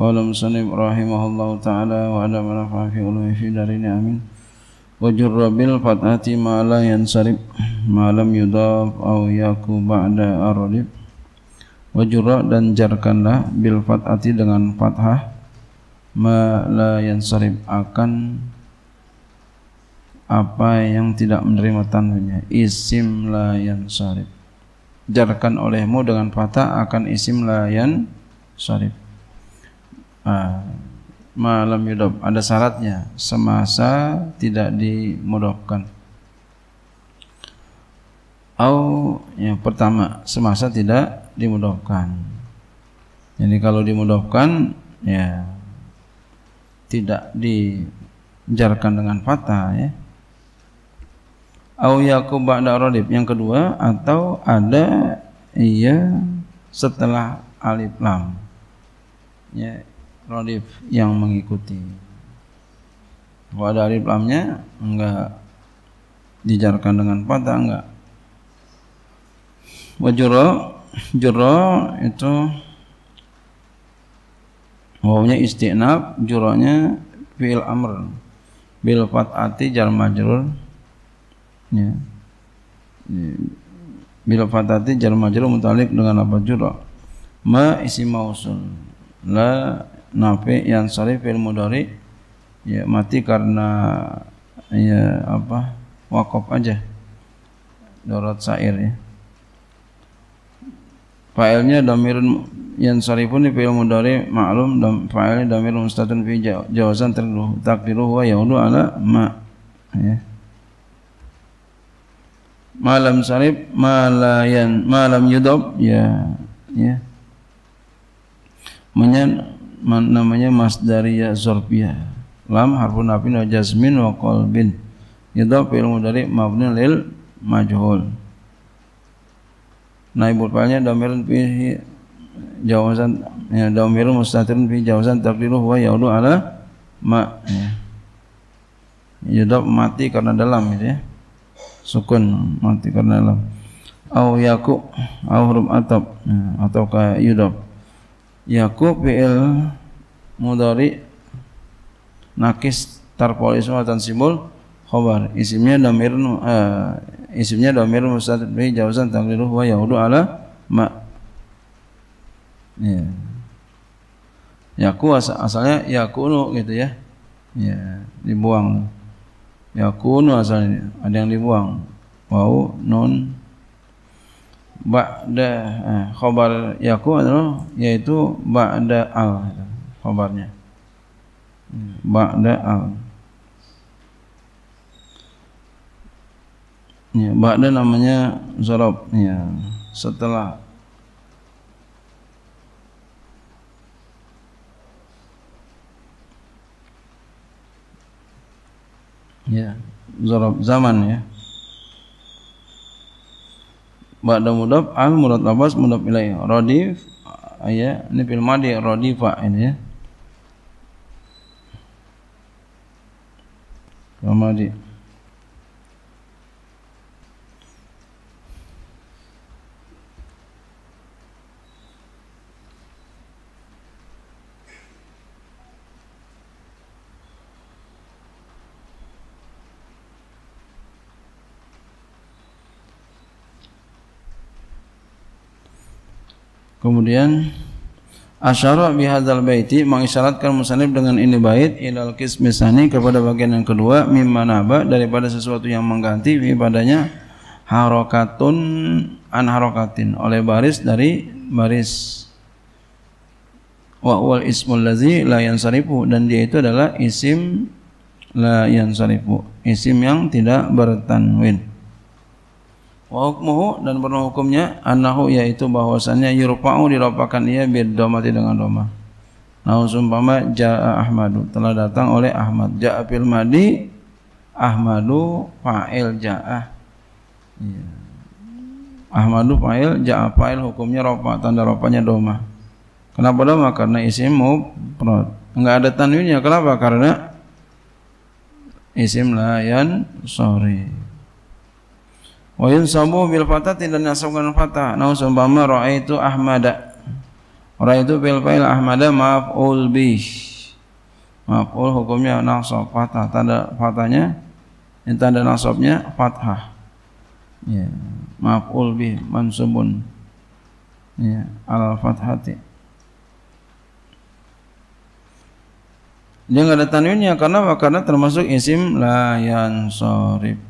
Wa'alam salim rahimahullah ta'ala wa ala manafa'a fi ulumi fi darini amin Wa jurra bil fat'ati ma'ala yansarib ma'alam yudaf au yaku ba'da ar-radib Wa dan jarkanlah bil fat'ati dengan fat'ah ma'ala yansarib akan apa yang tidak menerima tanwinnya isim la yansarib jarkan olehmu dengan fat'ah akan isim la yansarib Ah, malam yudob ada syaratnya semasa tidak dimudobkan au yang pertama semasa tidak dimudobkan jadi kalau dimudobkan ya tidak dijarkan dengan fatah ya au yakub ba'da rodib yang kedua atau ada iya setelah alif lam ya radif yang mengikuti. Kalau ada alif lamnya enggak dijarkan dengan patah enggak. Wajuro juro itu wawunya istinab, juronya fil amr. Bil fatati jar majrur. Ya. ya. Bil fatati jar majrur mutalik dengan apa juro. Ma isi mausul. La nafi yang sari fil mudari ya mati karena ya apa wakop aja dorot sair ya fa'ilnya damirun yang pun di fil mudari maklum dan fa'ilnya damirun mustatun fi jawazan terduh takdiru huwa yaudu ala ma ya malam sarif malayan malam yudob ya ya menyan namanya Daria zorbia lam harfun nafin wa jazmin wa qalbin idhaf fi'il mudhari mabni lil majhul naibul fa'ilnya damirun fihi jawazan ya damirun mustatirun fihi jawazan taqdiruhu wa yaulu ala ma ya. mati karena dalam gitu ya sukun mati karena dalam au yaku au huruf atab ya, atau ka yudhaf Yakub fi'il mudhari nakis tarpolis semua dan simbol khobar isimnya damir uh, isimnya damir mustad bi jawazan taqdiru wa yahudu ala ma ya yaku asal, asalnya yakunu gitu ya ya dibuang yakunu asalnya ada yang dibuang wau non ba'da eh, khabar yakun adalah yaitu ba'da al khabarnya ba'da al ya ba'da namanya zarab ya setelah ya zarab zaman ya Ba'da mudaf al muratabas mudaf ilai Radif ya, Ini fil madi radifa ini ya. Fil madi Kemudian Asyara hadzal baiti mengisyaratkan musannif dengan ini bait ilal qismisani kepada bagian yang kedua mimma naba daripada sesuatu yang mengganti ibadahnya harokatun an harokatin oleh baris dari baris wa wal ismul ladzi la yansarifu dan dia itu adalah isim la yansarifu isim yang tidak bertanwin wa hukmuhu dan penuh hukumnya annahu yaitu bahwasannya yurfa'u dirapakan ia bidomati domati dengan doma nah sumpama jaa ahmadu telah datang oleh ahmad jaa fil madi ahmadu fa'il jaa ya. ahmadu fa'il jaa fa'il hukumnya rofa tanda rofanya doma kenapa doma karena isim mufrad enggak ada tanwinnya kenapa karena isim layan sorry Wa yunsabu bil fatati dan nasabkan fata. Nau seumpama ra'aitu Ahmada. Ra'aitu bil fa'il Ahmada maf'ul bih. Maf'ul hukumnya nasab fatah. Tanda fatahnya yang tanda nasabnya fathah. Ya. Maf'ul bih mansubun. Ya, al fathati. Dia enggak ada tanwinnya karena karena termasuk isim layan yansorib.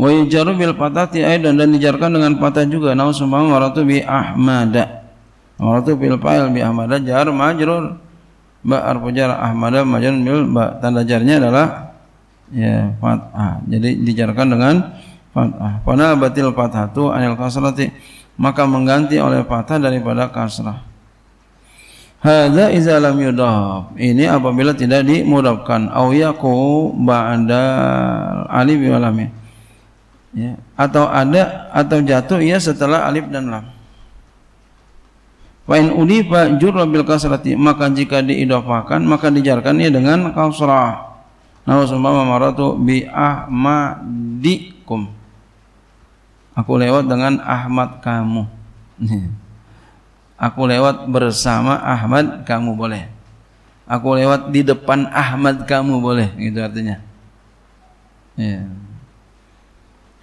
wa yujaru bil patati aidan dan dijarkan dengan patah juga nau sumama waratu bi ahmada waratu bil fa'il bi ahmada jar majrur ba arfu jar ahmada majrur bil ba tanda jarnya adalah ya fathah jadi dijarkan dengan fathah pada batil fathatu anil kasrati maka mengganti oleh fathah daripada kasrah Hadza iza lam yudhaf. Ini apabila tidak dimudhafkan au yaqu ba'da alif wa lamin ya. atau ada atau jatuh ia ya, setelah alif dan lam in udifa jurra bil kasrati maka jika diidofakan maka dijarkan ia ya, dengan kasrah. Nah, sumama maratu bi ahmadikum. Aku lewat dengan Ahmad kamu. Aku lewat bersama Ahmad kamu boleh. Aku lewat di depan Ahmad kamu boleh gitu artinya. Ya.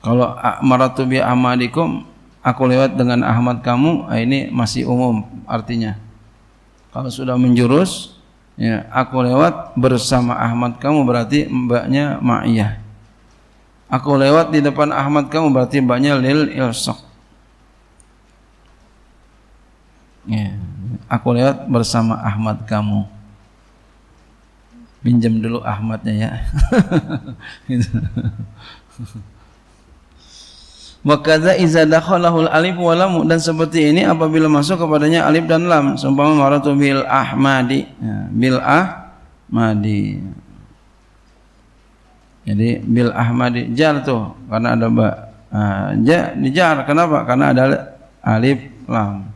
Kalau ah, maratu bi amalikum aku lewat dengan Ahmad kamu, ah, ini masih umum artinya. Kalau sudah menjurus, ya, aku lewat bersama Ahmad kamu berarti mbaknya Ma'iyah. Aku lewat di depan Ahmad kamu berarti mbaknya Lil Ilsok. Ya, aku lewat bersama Ahmad kamu. Pinjam dulu Ahmadnya ya. Gitu. Wa kadza iza dakhalahul alif wa dan seperti ini apabila masuk kepadanya alif dan lam. Seumpama maratu bil ahmadi. Ya, bil ahmadi. Jadi bil ahmadi jar tuh karena ada ba. Uh, ja dijar kenapa? Karena ada alif lam.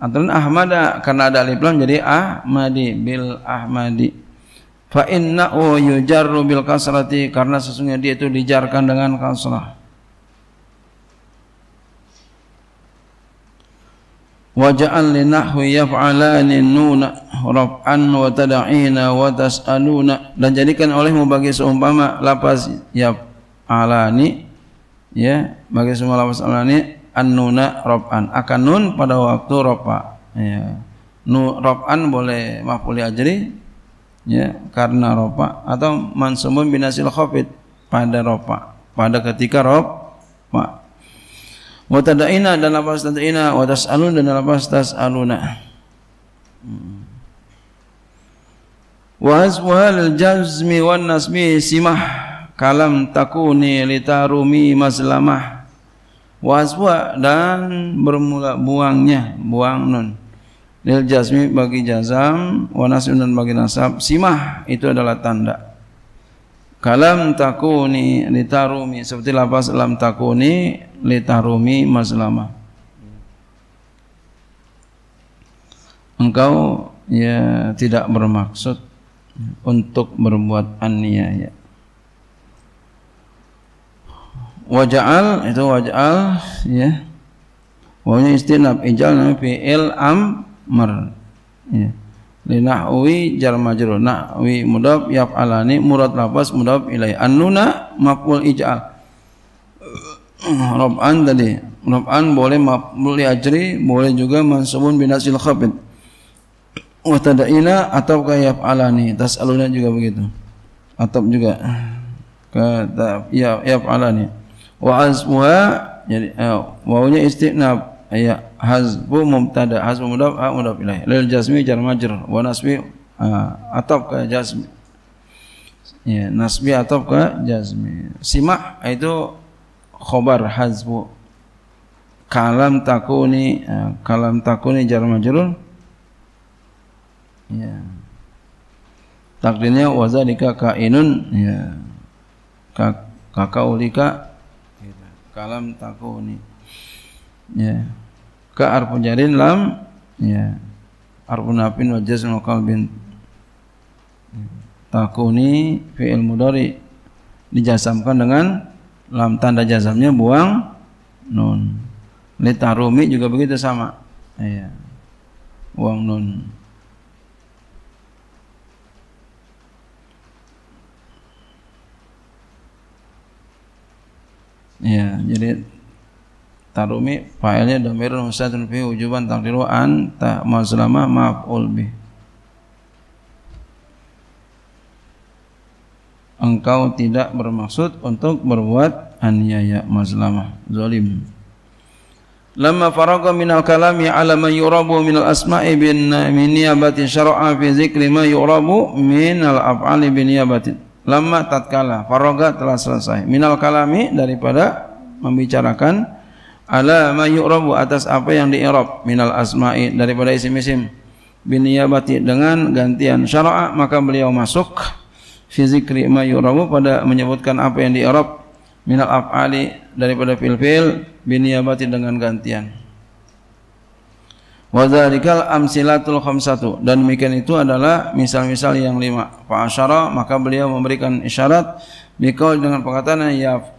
Antara ahmada karena ada alif lam jadi ahmadi bil ahmadi. Fa inna yujarru bil kasrati karena sesungguhnya dia itu dijarkan dengan kasrah waja'al li nahwi yaf'alani nuna raf'an wa tad'ina wa tas'aluna dan jadikan olehmu bagi seumpama lapas yaf'alani ya bagi semua lapas alani annuna nuna raf'an akan nun pada waktu rafa ya nu raf'an boleh maf'ul ajri ya karena rafa atau mansubun binasil khafid pada rafa pada ketika rafa wa tad'ina dan lapas tad'ina wa tas'alun dan lafaz tas'aluna hmm. wa aswal jazmi wan nasmi simah kalam takuni litarumi maslamah wa aswa dan bermula buangnya buang nun lil jazmi bagi jazam wa nasmi dan bagi nasab simah itu adalah tanda kalam takuni litarumi seperti lapas lam takuni litarumi maslama. engkau ya tidak bermaksud untuk berbuat aniaya waja'al itu waja'al ya wawnya istinab ijal nama fi'il amr ya linahwi jar majrur nahwi mudab yaf'alani murad lafaz mudab ilai Anuna makul ij'al Hmm, Rob'an tadi. Rob'an boleh maf'ul ajri, boleh juga mansubun binasil khafid. Wa tada'ila atau kayaf alani. Tas'aluna juga begitu. Atau juga kata ya yaf'alani. Wa azmuha jadi uh, wawunya istinab ya hazbu mumtada hazbu mudaf a mudaf ilaih lil jazmi jar majr wa nasbi atau ke jasmi, ya nasbi atau ke jasmi, simak itu khobar hazbu kalam takuni eh, kalam takuni jar majrur ya takdirnya wazalika kainun ya ka kakaulika kalam takuni ya ka arfu jarin lam ya arfu nafin wa jazmu bin takuni fi'il mudari dijasamkan dengan lam tanda jazamnya buang nun litarumi juga begitu sama iya buang nun Iya, jadi tarumi failnya dhamirun mustadrun fi wujuban taqdiru anta maslama maf'ul bih engkau tidak bermaksud untuk berbuat aniaya mazlamah zalim Lama faraga min al-kalami ala ma yurabu min al-asma'i bin min niyabatin syar'a fi zikri ma yurabu min al-af'ali bin niyabatin. Lama tatkala faraga telah selesai min al-kalami daripada membicarakan ala ma yurabu atas apa yang diirab min al-asma'i daripada isim-isim bin niyabati dengan gantian syar'a maka beliau masuk fi zikri ma yurabu pada menyebutkan apa yang di min al af'ali daripada fil-fil biniyabati dengan gantian wa dzalikal amsilatul khamsatu dan demikian itu adalah misal-misal yang lima fa asyara maka beliau memberikan isyarat biqaul dengan perkataan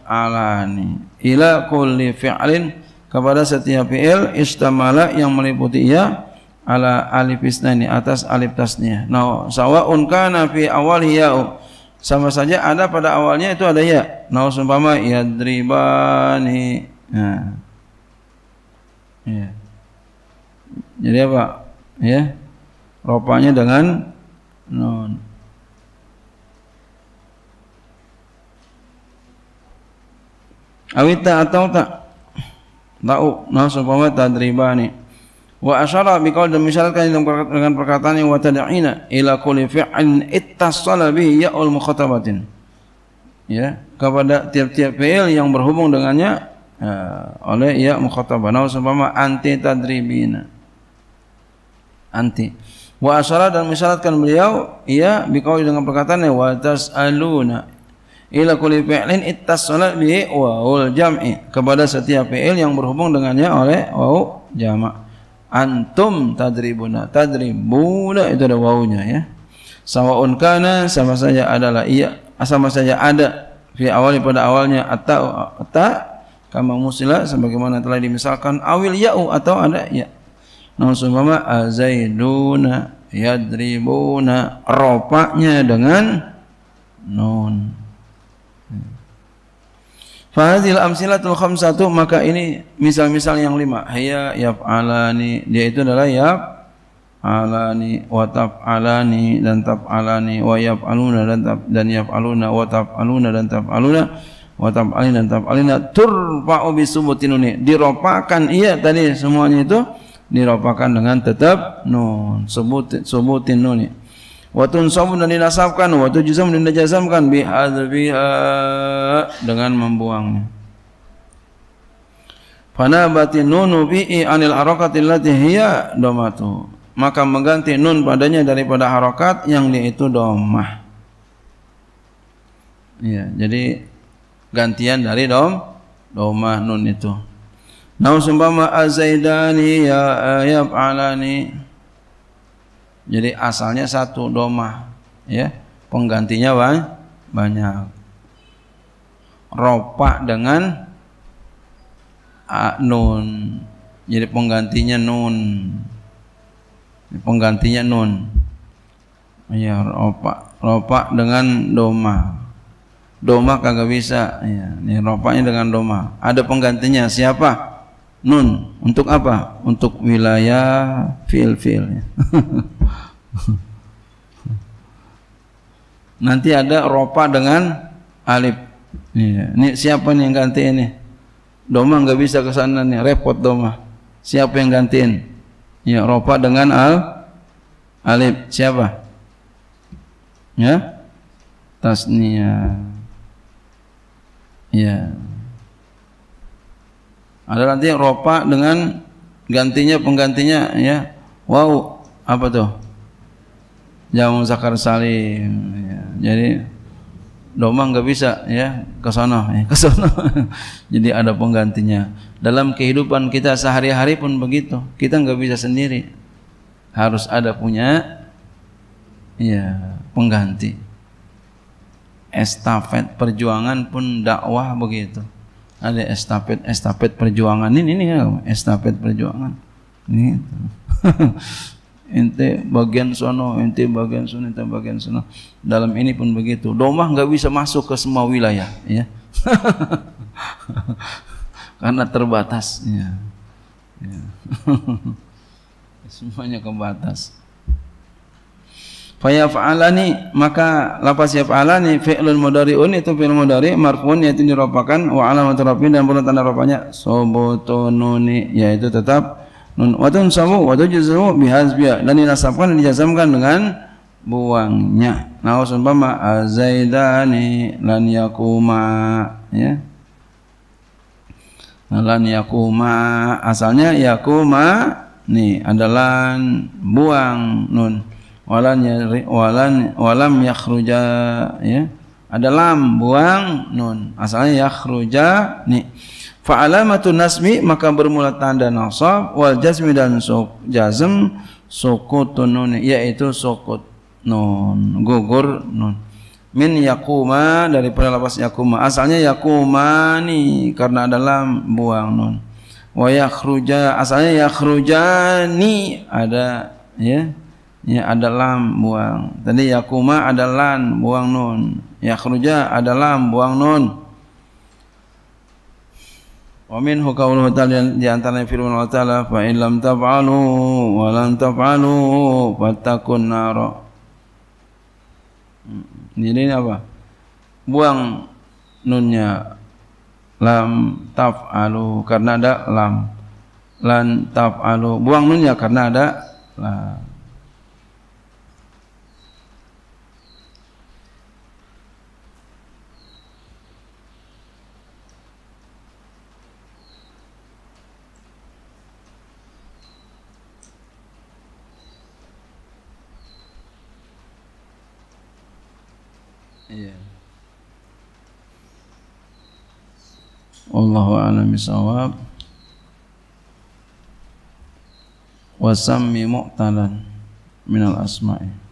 alani ila kulli fi'lin kepada setiap fi'il istamala yang meliputi ia ala alif isnani atas alif tasniyah. Nah, sawaun kana fi awal ya'u sama saja ada pada awalnya itu ada ya. Nah, seumpama yadribani. Nah. Ya. Jadi apa? Ya. Ropanya dengan non. Awita atau tak? Tau. Nah, seumpama tadribani wa asyara biqaul dan misalkan dengan perkataan yang watada'ina ila kulli fi'lin ittasala bihi ul mukhatabatin ya kepada tiap-tiap fi'il yang berhubung dengannya ya, oleh ya mukhatabah nah seumpama anti tadribina anti wa asyara dan misalkan beliau ia ya, biqaul dengan perkataan wa tas'aluna ila kulli fi'lin ittasala bihi ul jam'i kepada setiap fi'il yang berhubung dengannya oleh wa jamak antum tadribuna tadribuna itu ada wawunya ya sawaun kana sama saja adalah iya, sama saja ada fi awali pada awalnya atau ta kama musila sebagaimana telah dimisalkan awil ya'u atau ada ya namun sumama azaiduna yadribuna rofaknya dengan nun Fahadil amsilatul khamsatu maka ini misal-misal yang lima. Hiya yaf'alani dia itu adalah yaf alani wa taf'alani dan taf'alani wa yaf'aluna dan taf dan yaf'aluna wa taf'aluna dan taf'aluna wa taf'alina dan taf'alina turfa'u subutinuni diropakan iya tadi semuanya itu diropakan dengan tetap nun subut subutin nun wa tunsabu dan dinasabkan wa tujzam dan dijazamkan bi dengan membuangnya bati nunu bi'i anil harakati allati hiya domatu maka mengganti nun padanya daripada harokat yang dia itu domah ya jadi gantian dari dom domah nun itu nau sumpama azaidani ya yaf'alani ya, jadi asalnya satu doma, ya. Penggantinya banyak. Ropa dengan nun. Jadi penggantinya nun. Penggantinya nun. Ya, ropa. Ropa dengan doma, doma kagak bisa. Ya, ini ropanya dengan doma, Ada penggantinya siapa? nun untuk apa? Untuk wilayah fil fil. Nanti ada ropa dengan alif. Iya. Ini siapa nih yang ganti ini? Doma nggak bisa ke sana nih, repot doma. Siapa yang gantiin? Ya, ropa dengan al alif. Siapa? Ya? Tasnia. Ya. Ada nanti yang ropa dengan gantinya penggantinya ya. Wow, apa tuh? Jamu zakar salim. Ya. Jadi domang nggak bisa ya ke sana ya, ke sana. Jadi ada penggantinya. Dalam kehidupan kita sehari-hari pun begitu. Kita nggak bisa sendiri. Harus ada punya ya pengganti. Estafet perjuangan pun dakwah begitu ada estafet estafet perjuangan ini ini estafet perjuangan ini ente bagian sono ente bagian sono ente bagian sono dalam ini pun begitu domah nggak bisa masuk ke semua wilayah ya karena terbatas ya. ya. semuanya kebatas Fayaf'alani maka lapas yaf'alani fi'lun mudari'un itu fi'lun mudari marfu'un yaitu diropakan wa alamat rafi'in dan perlu tanda ropanya sobotonuni yaitu tetap nun sabu tunsabu wa tujzamu bihazbiya dan dinasabkan dan dijazamkan dengan buangnya. Nah, sumpama azaidani lan yakuma ya. Lan yakuma asalnya yakuma nih adalah buang nun walan walan walam yakhruja ya ada lam buang nun asalnya yakhruja nih fa alamatun nasmi maka bermula tanda nasab wal jazmi dan suk jazm sukutun nun yaitu sukut nun gugur nun min yakuma dari lapas yakuma asalnya yakuma ni karena ada lam buang nun wa yakhruja asalnya yakhrujani ada ya ya ada lam buang tadi yakuma ada lan buang nun yakhruja ada lam buang nun wa minhu qawluhu ta'ala di antara firman Allah taala fa in lam taf'alu wa lam taf'alu fattaqun nar hmm. jadi apa buang nunnya lam taf'alu karena ada lam lan taf'alu buang nunnya karena ada lam Yeah. Wallahu a'lam bisawab. Wa sammi mu'talan min al-asma'i.